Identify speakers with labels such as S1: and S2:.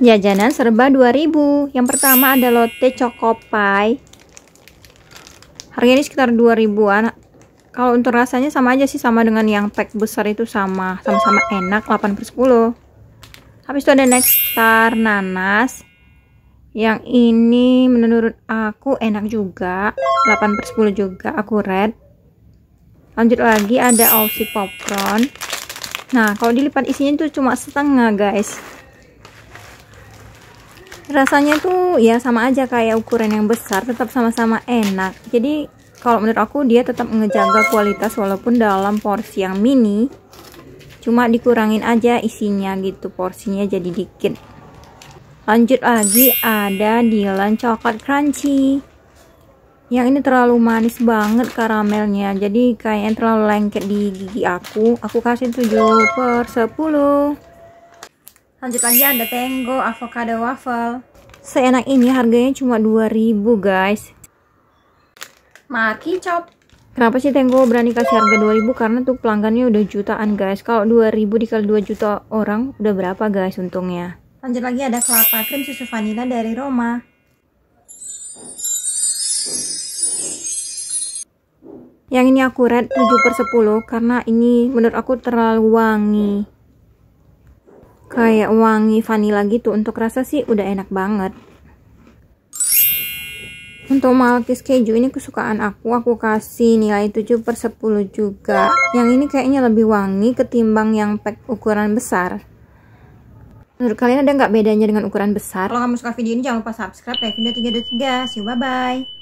S1: jajanan serba 2000 yang pertama ada lotte pie harganya sekitar 2000an kalau untuk rasanya sama aja sih sama dengan yang pack besar itu sama sama-sama enak 8 per 10 habis itu ada Nextar nanas yang ini menurut aku enak juga 8 per 10 juga aku red lanjut lagi ada Aussie popcorn nah kalau dilipat isinya itu cuma setengah guys rasanya tuh ya sama aja kayak ukuran yang besar tetap sama-sama enak jadi kalau menurut aku dia tetap ngejaga kualitas walaupun dalam porsi yang mini cuma dikurangin aja isinya gitu porsinya jadi dikit lanjut lagi ada Dylan coklat crunchy yang ini terlalu manis banget karamelnya jadi kayaknya terlalu lengket di gigi aku aku kasih 7 per 10 lanjut lagi ada tango avocado waffle seenak ini harganya cuma 2000 guys maki cop Kenapa sih tango berani kasih harga 2000 karena tuh pelanggannya udah jutaan guys. Kalau 2000 dikali 2 juta orang udah berapa guys untungnya? Lanjut lagi ada kelapa krim susu vanila dari Roma. Yang ini aku red 7 per 10 karena ini menurut aku terlalu wangi kayak wangi vanilla gitu untuk rasa sih udah enak banget untuk maltese keju ini kesukaan aku aku kasih nilai 7 per 10 juga yang ini kayaknya lebih wangi ketimbang yang pack ukuran besar menurut kalian ada nggak bedanya dengan ukuran besar kalau kamu suka video ini jangan lupa subscribe ya video 33 see you bye bye